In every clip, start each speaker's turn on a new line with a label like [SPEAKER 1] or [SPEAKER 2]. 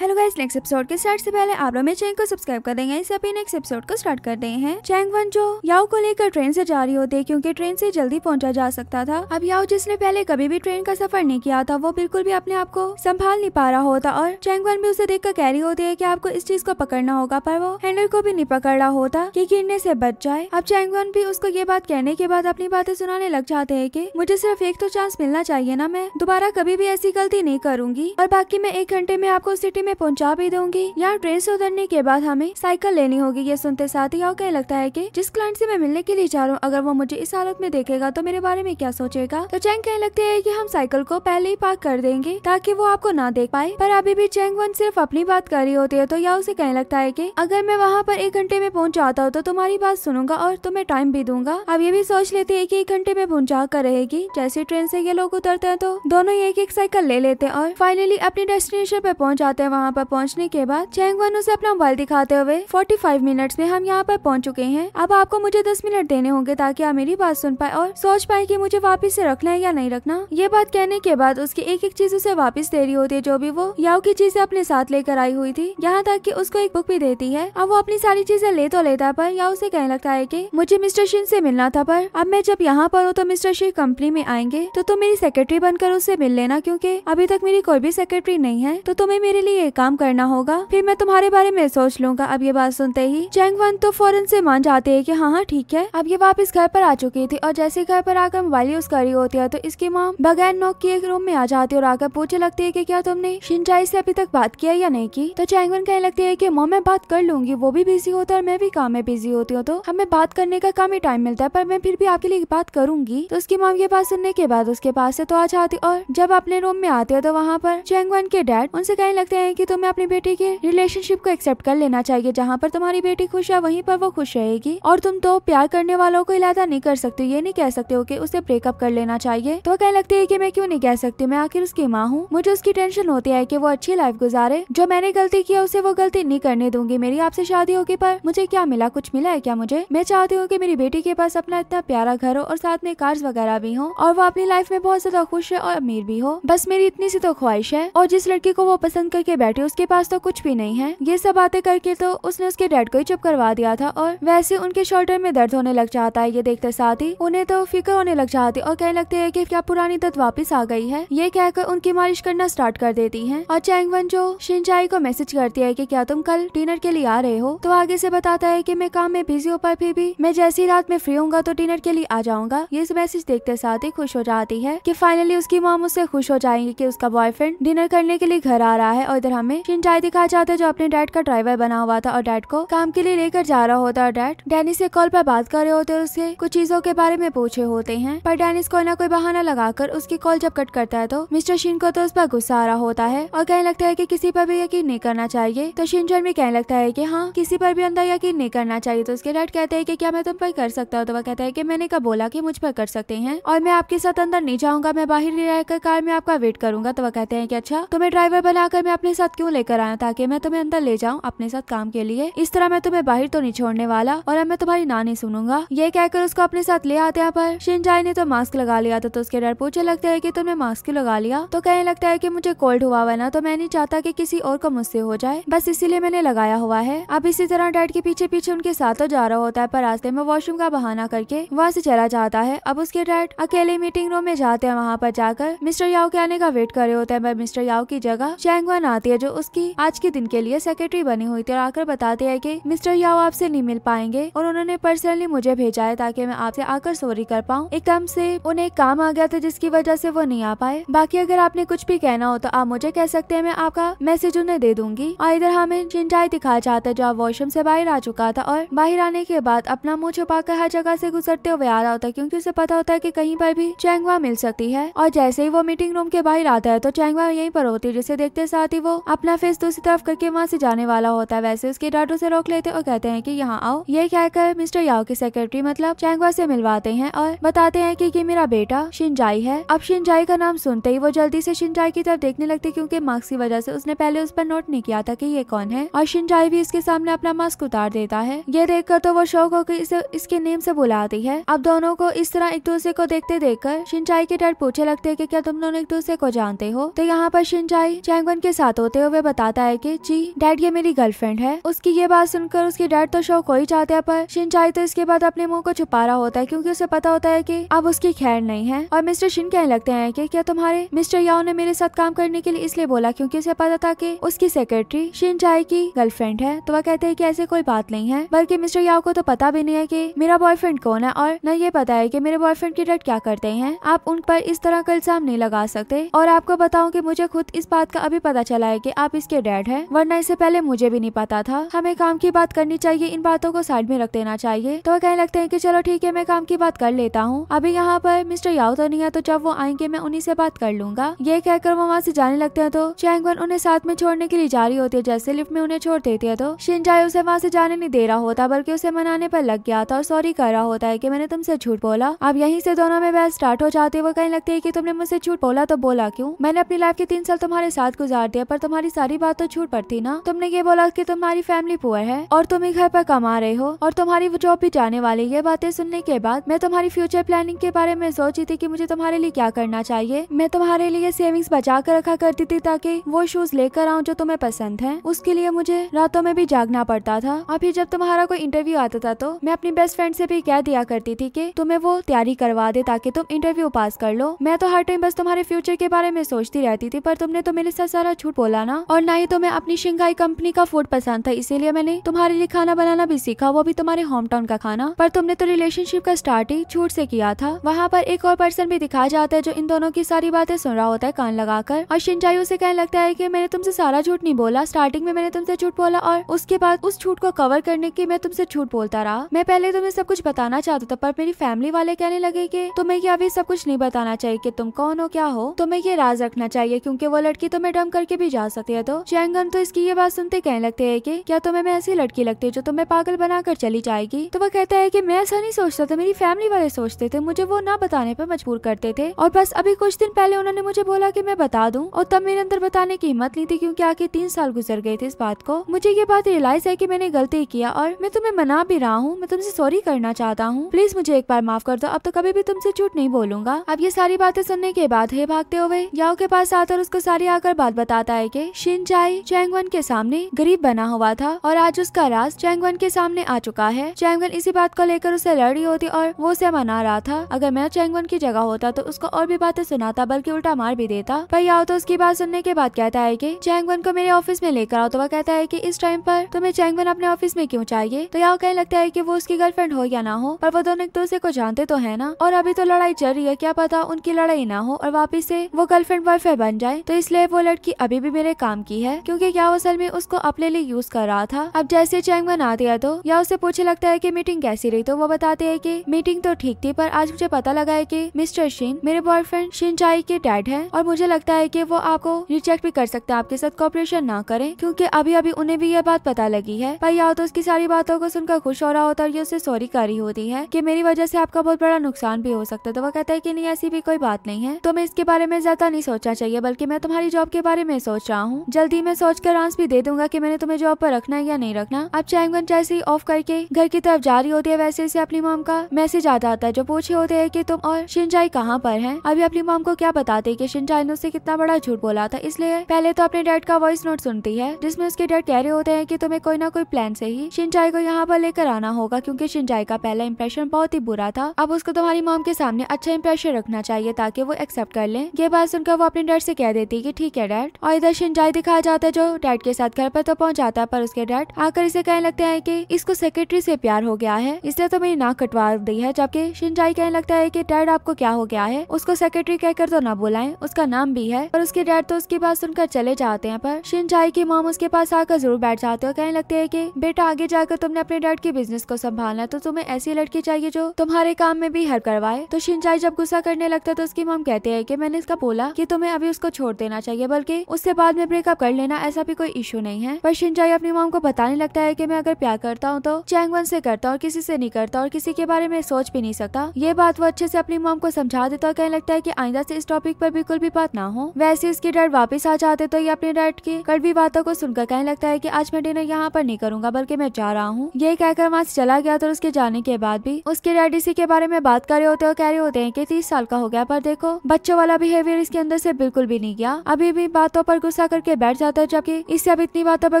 [SPEAKER 1] hello guys next episode के start से पहले आप लोग चैंग को सब्सक्राइब कर देंगे इससे अभी नेक्स्ट एपिसोड को स्टार्ट दे हैं चैंग वन जो याओ को लेकर ट्रेन से जा रही होती है क्योंकि ट्रेन से जल्दी पहुंचा जा सकता था अब याओ जिसने पहले कभी भी ट्रेन का सफर नहीं किया था वो बिल्कुल भी अपने आप को संभाल नहीं पा रहा होता और चैंग वन भी उसे देख कर कह रही होती है की आपको इस चीज को पकड़ना होगा पर वो हैंडल को भी नहीं पकड़ रहा होता की गिरने से बच जाए अब चैंग वन भी उसको ये बात कहने के बाद अपनी बातें सुनाने लग जाते है की मुझे सिर्फ एक तो चांस मिलना चाहिए ना मैं दोबारा कभी भी ऐसी गलती नहीं करूंगी और बाकी मैं एक घंटे में आपको सिटी में पहुंचा भी दूंगी यहाँ ट्रेन से उतरने के बाद हमें साइकिल लेनी होगी ये सुनते साथ ही क्या लगता है की जिस क्लाइंट से मैं मिलने के लिए जा रहा हूँ अगर वो मुझे इस हालत में देखेगा तो मेरे बारे में क्या सोचेगा तो चैंग कहने लगते है की हम साइकिल को पहले ही पार्क कर देंगे ताकि वो आपको ना देख पाए पर अभी भी चैंग वन सिर्फ अपनी बात कर रही होती है तो या उसे कहने लगता है की अगर मैं वहाँ पर एक घंटे में पहुँच जाता हूँ तो तुम्हारी बात सुनूंगा और तुम्हें टाइम भी दूंगा अब ये भी सोच लेती है की एक घंटे में पहुँचा कर रहेगी जैसे ट्रेन ऐसी ये लोग उतरते हैं तो दोनों एक एक साइकिल ले लेते हैं और फाइनली अपने डेस्टिनेशन पे पहुंच जाते हैं वहाँ पर पहुँचने के बाद चैंग वन उसे अपना मोबाइल दिखाते हुए फोर्टी फाइव मिनट्स में हम यहाँ पर पहुँच चुके हैं अब आपको मुझे दस मिनट देने होंगे ताकि आप मेरी बात सुन पाए और सोच पाए की मुझे वापिस से रखना है या नहीं रखना ये बात कहने के बाद उसकी एक एक चीज उसे वापिस दे रही होती है जो भी वो याओ की चीजें अपने साथ लेकर आई हुई थी यहाँ तक की उसको एक बुक भी देती है अब वो अपनी सारी चीजें ले तो लेता पर या उसे कहने लगता है की मुझे मिस्टर शिन से मिलना था पर अब मैं जब यहाँ पर हूँ तो मिस्टर शिव कंपनी में आएंगे तो तुम मेरी सेक्रेटरी बनकर उससे मिल लेना क्योंकि अभी तक मेरी कोई भी सेक्रेटरी नहीं है तो तुम्हें मेरे लिए ये काम करना होगा फिर मैं तुम्हारे बारे में सोच लूंगा अब ये बात सुनते ही चैंगवन तो फौरन से मान जाते हैं कि हाँ हाँ ठीक है अब ये वापस घर पर आ चुकी थी और जैसे घर पर आकर मोबाइल यूज कर रही होती है तो इसकी माँ बगैर नोक की एक रूम में आ जाती है और आकर पूछे लगती है की क्या तुमने शिंचाई से अभी तक बात किया या नहीं की तो चैंगवन कहने लगती है की मो मैं बात कर लूंगी वो भी बिजी होता है और मैं भी काम में बिजी होती हूँ तो हमें बात करने का काम ही टाइम मिलता है पर मैं फिर भी आपके लिए बात करूंगी तो उसकी माम ये बात सुनने के बाद उसके पास से तो आ जाती और जब अपने रूम में आते हैं तो वहाँ पर चैंगवन के डैड उनसे कहने लगते हैं कि तुम्हें अपनी बेटी के रिलेशनशिप को एक्सेप्ट कर लेना चाहिए जहाँ पर तुम्हारी बेटी खुश है वहीं पर वो खुश रहेगी और तुम तो प्यार करने वालों को इलादा नहीं कर सकते ये नहीं कह सकते हो कि उसे ब्रेकअप कर लेना चाहिए तो कह लगती है की मैं क्यूँ नहीं कह सकती मैं आखिर उसकी माँ हूँ मुझे उसकी टेंशन होती है की वो अच्छी लाइफ गुजारे जो मैंने गलती किया उसे वो गलती नहीं करने दूंगी मेरी आपसे शादी होगी पर मुझे क्या मिला कुछ मिला है क्या मुझे मैं चाहती हूँ की मेरी बेटी के पास अपना इतना प्यारा घर हो और साथ में कार्स वगैरह भी हो और वो अपनी लाइफ में बहुत ज्यादा खुश है और अमीर भी हो बस मेरी इतनी सी तो ख्वाहिश है और जिस लड़की को वो पसंद करके बैठी उसके पास तो कुछ भी नहीं है ये सब बातें करके तो उसने उसके डैड को ही चुप करवा दिया था और वैसे उनके शोल्डर में दर्द होने लग जाता है ये देखते साथ ही उन्हें तो फिक्र होने लग जाती और कहने लगते है की क्या पुरानी दर्द वापिस आ गई है ये कहकर उनकी मालिश करना स्टार्ट कर देती है और चैंगवन जो शिंचाई को मैसेज करती है की क्या तुम कल डिनर के लिए आ रहे हो तो आगे ऐसी बताता है की मैं काम में बिजी हो पर फिर भी मैं जैसी रात में फ्री हूँ तो डिनर के लिए आ जाऊंगा ये मैसेज देखते साथ ही खुश हो जाती है की फाइनली उसकी माम उससे खुश हो जाएंगी की उसका बॉयफ्रेंड डिनर करने के लिए घर आ रहा है और इधर हमें शिनचाई दिखाया जाता है जो अपने डैड का ड्राइवर बना हुआ था और डैड को काम के लिए लेकर जा रहा होता है डैड डेनिस से कॉल पर बात कर रहे होते हैं उसके कुछ चीजों के बारे में पूछे होते हैं पर डैनिस कोई ना कोई बहाना लगाकर उसकी कॉल जब कट करता है तो मिस्टर शिन को तो उस पर गुस्सा आ रहा होता है और कहने लगता है की किसी पर भी यकीन नहीं करना चाहिए तो शिनचन भी कहने लगता है की हाँ किसी पर भी अंदर यकीन नहीं करना चाहिए तो उसके डैड कहते हैं की क्या मैं तुम पर कर सकता हूँ तो वह कहता है की मैंने कब बोला की मुझ पर कर सकते हैं और मैं आपके साथ अंदर नहीं जाऊंगा मैं बाहर ही रहकर कार में आपका वेट करूंगा तो वह कहते हैं की अच्छा तुम्हें ड्राइवर बनाकर मैं अपने साथ साथ क्यों लेकर आया ताकि मैं तुम्हें अंदर ले जाऊँ अपने साथ काम के लिए इस तरह मैं तुम्हें बाहर तो नहीं छोड़ने वाला और अब मैं तुम्हारी ना नहीं सुनूंगा ये कहकर उसको अपने साथ ले आते यहाँ पर शिनजाई ने तो मास्क लगा लिया था तो उसके डर पूछे लगता है की तुमने मास्क क्यों लगा लिया तो कहने लगता है की मुझे कोल्ड हुआ हुआ ना तो मैं नहीं चाहता की किसी और को मुझसे हो जाए बस इसीलिए मैंने लगाया हुआ है अब इसी तरह डैड के पीछे पीछे उनके साथ तो जा रहा होता है पर रास्ते में वॉशरूम का बहाना करके वहाँ से चला जाता है अब उसके डैड अकेले मीटिंग रूम में जाते हैं वहाँ पर जाकर मिस्टर याओ के आने का वेट कर रहे होते हैं पर मिस्टर याओ की जगह शैंगवान आते होती है जो उसकी आज के दिन के लिए सेक्रेटरी बनी हुई थी और आकर बताती है की मिस्टर याओ आपसे नहीं मिल पाएंगे और उन्होंने पर्सनली मुझे भेजा है ताकि मैं आपसे आकर सॉरी कर पाऊँ कम से उन्हें काम आ गया था जिसकी वजह से वो नहीं आ पाए बाकी अगर आपने कुछ भी कहना हो तो आप मुझे कह सकते हैं मैं आपका मैसेज उन्हें दे दूंगी और इधर हमें चिंचाई दिखा जाता है जो आप वॉशरूम से बाहर आ चुका था और बाहर आने के बाद अपना मुंह छुपा कर हर जगह से गुजरते हुए आ रहा होता है क्योंकि उसे पता होता है कि कहीं पर भी चैंगवा मिल सकती है और जैसे ही वो मीटिंग रूम के बाहर आता है तो चैंगवा यहीं पर होती है जिसे देखते साथ ही वो अपना फेस दूसरी तरफ करके वहाँ से जाने वाला होता है वैसे उसके डाटो से रोक लेते और कहते हैं की यहाँ आओ ये क्या कर मिस्टर याओ की सेक्रेटरी मतलब चैंगवा से मिलवाते हैं और बताते हैं की ये मेरा बेटा शिंजाई है अब शिंजाई का नाम सुनते ही वो जल्दी से शिंजाई की तरफ देखने लगते क्यूँकी मार्क्स की वजह से उसने पहले उस पर नोट नहीं किया था कि ये कौन है और शिंजाई भी इसके सामने अपना मास्क उतार देता है ये देखकर तो वो शौक होकर इसे इसके नेम से बुलाती है अब दोनों को इस तरह एक दूसरे को देखते कर शिनजाई के डर पूछे लगते है की क्या तुम दोनों एक दूसरे को जानते हो तो यहाँ पर शिनजाई चैंगवन के साथ रोते हुए बताता है कि जी डैड ये मेरी गर्लफ्रेंड है उसकी ये बात सुनकर उसके डैड तो शौक हो ही जाते हैं पर चाई तो इसके बाद अपने मुंह को छुपा रहा होता है क्योंकि उसे पता होता है कि अब उसकी खैर नहीं है और मिस्टर शिन कहने लगते हैं कि क्या तुम्हारे मिस्टर याओ ने मेरे साथ काम करने के लिए इसलिए बोला क्योंकि उसे पता था कि उसकी सेक्रेटरी शिनचाई की गर्लफ्रेंड है तो वह कहते हैं की ऐसे कोई बात नहीं है बल्कि मिस्टर याओ को तो पता भी नहीं है की मेरा बॉयफ्रेंड कौन है और न ये पता है की मेरे बॉयफ्रेंड के डैड क्या करते हैं आप उन पर इस तरह का इल्जाम नहीं लगा सकते और आपको बताऊं की मुझे खुद इस बात का अभी पता चला है है कि आप इसके डैड हैं वरना इससे पहले मुझे भी नहीं पता था हमें काम की बात करनी चाहिए इन बातों को साइड में रख देना चाहिए तो वह कहने लगते हैं कि चलो ठीक है मैं काम की बात कर लेता हूँ अभी यहाँ पर मिस्टर याव तो नहीं है तो जब वो आएंगे मैं उन्हीं से बात कर लूंगा ये कहकर वो वहाँ से जाने लगते हैं तो चैंगवन उन्हें साथ में छोड़ने के लिए जा रही होती है जैसे लिफ्ट में उन्हें छोड़ देती है तो शिनजाई उसे वहाँ से जाने नहीं दे रहा होता बल्कि उसे मनाने पर लग गया था और सॉरी कर रहा होता है की मैंने तुमसे झूठ बोला अब यहीं से दोनों में बहस स्टार्ट हो जाती है वो कहने लगती है की तुमने मुझसे झूठ बोला तो बोला क्यूँ मैंने अपनी लाइफ के तीन साल तुम्हारे साथ गुजार दिया पर तुम्हारी सारी बात तो छूट पड़ती ना तुमने ये बोला कि तुम्हारी फैमिली पुअर है और तुम ही घर पर कमा रहे हो और तुम्हारी वो जॉब भी जाने वाली ये बातें सुनने के बाद मैं तुम्हारी फ्यूचर प्लानिंग के बारे में सोची थी की मुझे तुम्हारे लिए क्या करना चाहिए मैं तुम्हारे लिए सेविंग्स बचा कर रखा करती थी ताकि वो शूज लेकर आऊँ जो तुम्हें पसंद है उसके लिए मुझे रातों में भी जागना पड़ता था और फिर जब तुम्हारा कोई इंटरव्यू आता था तो मैं अपनी बेस्ट फ्रेंड से भी कह दिया करती थी कि तुम्हें वो तैयारी करवा दे ताकि तुम इंटरव्यू पास कर लो मैं तो हर टाइम बस तुम्हारे फ्यूचर के बारे में सोचती रहती थी पर तुमने तो मेरे साथ सारा छूट बोला चलाना और ना ही तुम्हें तो अपनी शिंगाई कंपनी का फूड पसंद था इसीलिए मैंने तुम्हारे लिए खाना बनाना भी सीखा वो भी तुम्हारे होम टाउन का खाना पर तुमने तो रिलेशनशिप का स्टार्ट ही छूट से किया था वहाँ पर एक और पर्सन भी दिखाया जाता है जो इन दोनों की सारी बातें सुन रहा होता है कान लगाकर और शिंजाई उसे कहने लगता है की मैंने तुमसे सारा झूठ नहीं बोला स्टार्टिंग में मैंने तुमसे झूठ बोला और उसके बाद उस झूठ को कवर करने की मैं तुमसे झूठ बोलता रहा मैं पहले तुम्हें सब कुछ बताना चाहता था पर मेरी फैमिली वाले कहने लगे की तुम्हें क्या अभी सब कुछ नहीं बताना चाहिए की तुम कौन हो क्या हो तुम्हें ये राज रखना चाहिए क्यूँकी वो लड़की तुम्हें डम करके भी जा जा सकती है तो चैंगन तो इसकी ये बात सुनते कहने लगते है की क्या तुम्हें मैं ऐसी लड़की लगती जो तुम्हें पागल बनाकर चली जाएगी तो वो कहता है की मैं ऐसा नहीं सोचता था मेरी फैमिली वाले सोचते थे मुझे वो ना बताने पर मजबूर करते थे और बस अभी कुछ दिन पहले उन्होंने मुझे बोला की मैं बता दूँ और तब मेरे अंदर बताने की हिम्मत नहीं थी क्यूँकी आगे तीन साल गुजर गए थे इस बात को मुझे ये बात रियलाइज है की मैंने गलती किया और मैं तुम्हें मना भी रहा हूँ मैं तुमसे सॉरी करना चाहता हूँ प्लीज मुझे एक बार माफ कर दो अब तो कभी भी तुमसे झूठ नहीं बोलूंगा अब ये सारी बातें सुनने के बाद है भागते हुए याओ के पास आता और उसको सारी आकर बात बताता है के शिनजाई चैंगवन के सामने गरीब बना हुआ था और आज उसका राज चैंगवन के सामने आ चुका है चैंगवन इसी बात को लेकर उसे लड़ी होती और वो उसे मना रहा था अगर मैं चैंगवन की जगह होता तो उसको और भी बातें सुनाता बल्कि उल्टा मार भी देता पर याओ तो उसकी बात सुनने के बाद कहता है की चैंगवन को मेरे ऑफिस में लेकर आओ तो वह कहता है की इस टाइम पर तुम्हें चैंगवन अपने ऑफिस में क्यूँ चाहिए तो याओ कहने लगता है की वो उसकी गर्लफ्रेंड हो या ना हो पर वो दोनों एक तो दूसरे को जानते तो है ना और अभी तो लड़ाई चल रही है क्या पता उनकी लड़ाई ना हो और वापिस से वो गर्लफ्रेंड वाइफ बन जाए तो इसलिए वो लड़की अभी भी मेरे तरह काम की है क्योंकि याओ असल में उसको अपने लिए यूज कर रहा था अब जैसे चैंग आते हैं तो या उसे पूछे लगता है की मीटिंग कैसी रही तो वो बताते हैं की मीटिंग तो ठीक थी पर आज मुझे पता लगा है की मिस्टर शिन मेरे बॉयफ्रेंड चाई के डैड है और मुझे लगता है की वो आपको रिजेक्ट भी कर सकते हैं आपके साथ कॉपरेशन ना करें क्यूँकी अभी अभी उन्हें भी यह बात पता लगी है पर या तो उसकी सारी बातों को सुनकर खुश हो रहा होता है और ये उसे सॉरी कर रही होती है की मेरी वजह से आपका बहुत बड़ा नुकसान भी हो सकता है तो वो कहता है की नहीं ऐसी भी कोई बात नहीं है तो मैं इसके बारे में ज्यादा नहीं सोचना चाहिए बल्कि मैं तुम्हारी जॉब के बारे में सोच चाहूँ जल्दी मैं सोच कर आंस भी दे दूंगा की मैंने तुम्हें जॉब पर रखना है या नहीं रखना अब चैंगन जैसे ऑफ करके घर की तरफ जा रही होती है वैसे इसे अपनी माम का मैसेज आता है जो पूछे होते है की तुम और सिंचाई कहाँ पर है अभी अपनी माम को क्या बताते की सिंचाई ने उससे कितना बड़ा झूठ बोला था इसलिए पहले तो अपने डैड का वॉइस नोट सुनती है जिसमें उसके डैड कह रहे होते हैं की तुम्हें कोई ना कोई प्लान से ही सिंचाई को यहाँ पर लेकर आना होगा क्यूँकी सिंचाई का पहला इम्प्रेशन बहुत ही बुरा था अब उसको तुम्हारी माम के सामने अच्छा इम्प्रेशन रखना चाहिए ताकि वो एक्सेप्ट कर ले ये बात सुनकर वो अपने डैड से कह देती है की ठीक है डैड और इधर शिंजाई दिखाया जाता है जो डैड के साथ घर पर तो पहुंच जाता है पर उसके डैड आकर इसे कहने लगते हैं कि इसको सेक्रेटरी से प्यार हो गया है इसलिए तो मेरी नाक कटवा दी है जबकि शिंजाई कहने लगता है कि डैड आपको क्या हो गया है उसको सेक्रेटरी कहकर तो ना बुलाएं उसका नाम भी है पर उसके डैड तो उसकी बात सुनकर चले जाते हैं पर शिंजाई की मोम उसके पास आकर जरूर बैठ जाते हो कहने लगते है की बेटा आगे जाकर तुमने अपने डैड के बिजनेस को संभालना तो तुम्हें ऐसी लड़की चाहिए जो तुम्हारे काम में भी हर करवाए तो शिंजाई जब गुस्सा करने लगता है तो उसकी मोम कहते हैं की मैंने इसका बोला की तुम्हें अभी उसको छोड़ देना चाहिए बल्कि उससे बात बाद में ब्रेकअप कर लेना ऐसा भी कोई इशू नहीं है पर शिंजाई अपनी मोम को बताने लगता है की मैं अगर प्यार करता हूँ तो चैंगवन से करता और किसी से नहीं करता और किसी के बारे में सोच भी नहीं सकता ये बात वो अच्छे से अपनी मोम को समझा देता और कहने लगता है की आईंदा ऐसी इस टॉपिक आरोप बिल्कुल भी बात ना हो वैसे इसके डर वापिस आ जाते तो ये अपने डैड की कड़वी बातों को सुनकर कहने लगता है की आज मैं डिनर यहाँ पर नहीं करूंगा बल्कि मैं जा रहा हूँ ये कहकर वहाँ ऐसी चला गया तो उसके जाने के बाद भी उसके डैड इसी के बारे में बात कर रहे होते और कह रहे होते हैं की तीस साल का हो गया पर देखो बच्चों वाला बिहेवियर इसके अंदर से बिल्कुल भी नहीं गया अभी भी बातों पर कुछ गुस्सा करके बैठ जाता है जबकि इससे अब इतनी बातों पर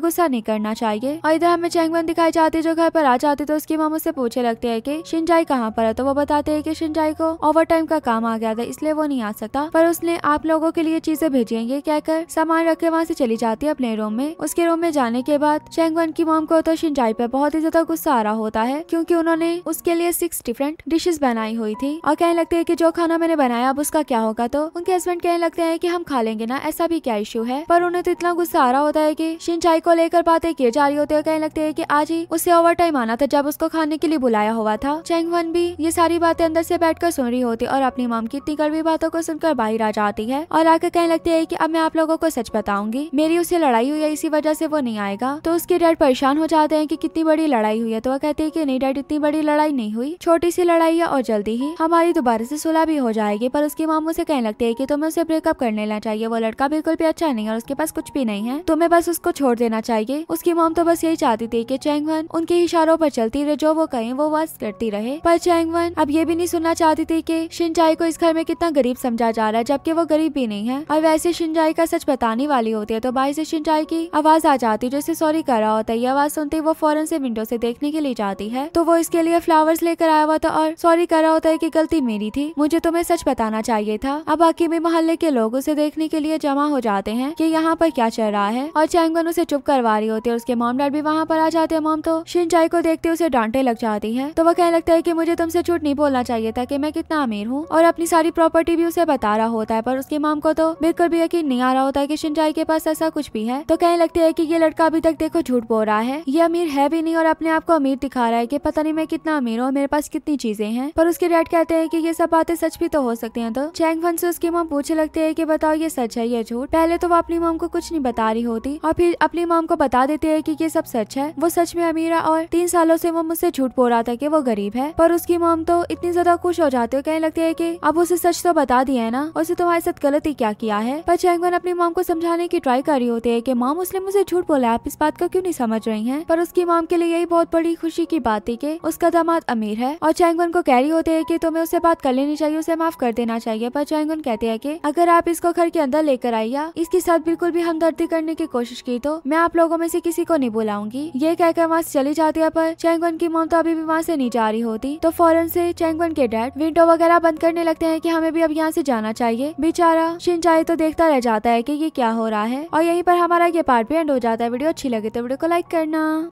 [SPEAKER 1] गुस्सा नहीं करना चाहिए और इधर हमें चैंगवन दिखाई जाती है जो घर पर आ जाती तो उसकी मामू से पूछे लगते है की शिंजाई कहाँ पर है तो वो बताते है की शिंजाई को ओवर टाइम का काम आ गया था इसलिए वो नहीं आ सकता पर उसने आप लोगों के लिए चीजें भेजी हैं ये कहकर सामान रख के वहाँ से चली जाती है अपने रूम में उसके रूम में जाने के बाद चैंगवन की मोम को तो शिंजाई पर बहुत ही ज्यादा गुस्सा आ रहा होता है क्योंकि उन्होंने उसके लिए सिक्स डिफरेंट डिशेस बनाई हुई थी और कहने लगते है कि जो खाना मैंने बनाया अब उसका क्या होगा तो उनके हस्बैंड कहने लगते हैं कि हम खा लेंगे ना ऐसा भी क्या इश्यू है पर उन्हें तो इतना गुस्सा आ रहा होता है की सिंचाई को लेकर बातें किए जा रही होती है कहने लगते है की आज ही उसे ओवर टाइम आना था जब उसको खाने के लिए बुलाया हुआ था चेंग वन भी ये सारी बातें अंदर से बैठकर सुन रही होती और अपनी माम की इतनी कड़वी बातों को सुनकर बाहर आ जाती है और आकर कहने लगती है की अब मैं आप लोगों को सच बताऊंगी मेरी उससे लड़ाई हुई है इसी वजह से वो नहीं आएगा तो उसके डैड परेशान हो जाते हैं कि कितनी बड़ी लड़ाई हुई है तो वह कहते हैं कि नहीं डैड इतनी बड़ी लड़ाई नहीं हुई छोटी सी लड़ाई है और जल्दी ही हमारी दोबारा से सुलह भी हो जाएगी पर उसकी मामू से कहने लगती है की तुम्हें उसे ब्रेकअप कर लेना चाहिए वो लड़का बिल्कुल भी अच्छा नहीं और उसके पास कुछ भी नहीं है तुम्हें बस उसको छोड़ देना चाहिए उसकी मोम तो बस यही चाहती थी की चैंग वन उनके इशारों पर चलती रहे जो वो कहे वो वास करती रहे पर चैंग वन अब ये भी नहीं सुनना चाहती थी की शिंजाई को इस घर में कितना गरीब समझा जा रहा है जबकि वो गरीब भी नहीं है और वैसे शिंजाई का सच बताने वाली होती है तो बाई से शिंजाई की आवाज आ जाती जो इसे सॉरी कर रहा होता है ये आवाज सुनते वो फौरन से विंडो से देखने के लिए जाती है तो वो इसके लिए फ्लावर्स लेकर आया हुआ था और सॉरी कर रहा होता है की गलती मेरी थी मुझे तुम्हें सच बताना चाहिए था अब बाकी भी मोहल्ले के लोग उसे देखने के लिए जमा हो जाते हैं कि यहाँ पर क्या चल रहा है और चैंगन उसे चुप करवा रही होती है उसके मॉम डैड भी वहाँ पर आ जाते हैं मॉम तो शिनचाई को देखते उसे डांटे लग जाती है तो वह कहने लगता है की मुझे तुमसे झूठ नहीं बोलना चाहिए था की मैं कितना अमीर हूँ और अपनी सारी प्रॉपर्टी भी उसे बता रहा होता है पर उसके मॉम को तो बिल्कुल भी यकीन नहीं आ रहा होता है की शिनचाई के पास ऐसा कुछ भी है तो कहने लगते है की ये लड़का अभी तक देखो झूठ बोल रहा है ये अमीर है भी नहीं और अपने आप को अमीर दिखा रहा है की पता नहीं मैं कितना अमीर हूँ मेरे पास कितनी चीजें हैं पर उसके डैड कहते हैं की ये सब बातें सच भी तो हो सकती है तो चैंग फन से उसकी माँ पूछे लगती है की बताओ ये सच है ये झूठ पहले तो वो अपनी अपनी मोम को कुछ नहीं बता रही होती और फिर अपनी मोम को बता देती है की ये सब सच है वो सच में अमीर है और तीन सालों से वो मुझसे झूठ बोल रहा था की वो गरीब है पर उसकी मोम तो इतनी ज्यादा खुश हो जाती है कहने लगती है की अब उसे सच तो बता दिया है ना उसे तुम्हारे साथ गलती क्या किया है पर चैंगवन अपनी मोम को समझाने की ट्राई कर रही होती है की मोम उसने मुझे झूठ बोला आप इस बात को क्यूँ नहीं समझ रही है पर उसकी मोम के लिए यही बहुत बड़ी खुशी की बात थी की उसका दामाद अमीर है और चैंगवन को कह रही होती है की तुम्हें उससे बात कर लेनी चाहिए उसे माफ कर देना चाहिए पर चैंगवन कहते हैं की अगर आप इसको घर के अंदर लेकर आइया इसकी साथ बिल्कुल भी हमदर्दी करने की कोशिश की तो मैं आप लोगों में से किसी को नहीं बुलाऊंगी ये कहकर वहाँ से चली जाती है पर चैंगवन की मोम तो अभी भी वहाँ से नहीं जा रही होती तो फौरन से चैंगवन के डैड विंडो वगैरह बंद करने लगते हैं कि हमें भी अब यहाँ से जाना चाहिए बेचारा शिनचाई तो देखता रह जाता है कि ये क्या हो रहा है और यहीं पर हमारा ये पार्ट भी एंड हो जाता है वीडियो अच्छी लगे तो वीडियो को लाइक करना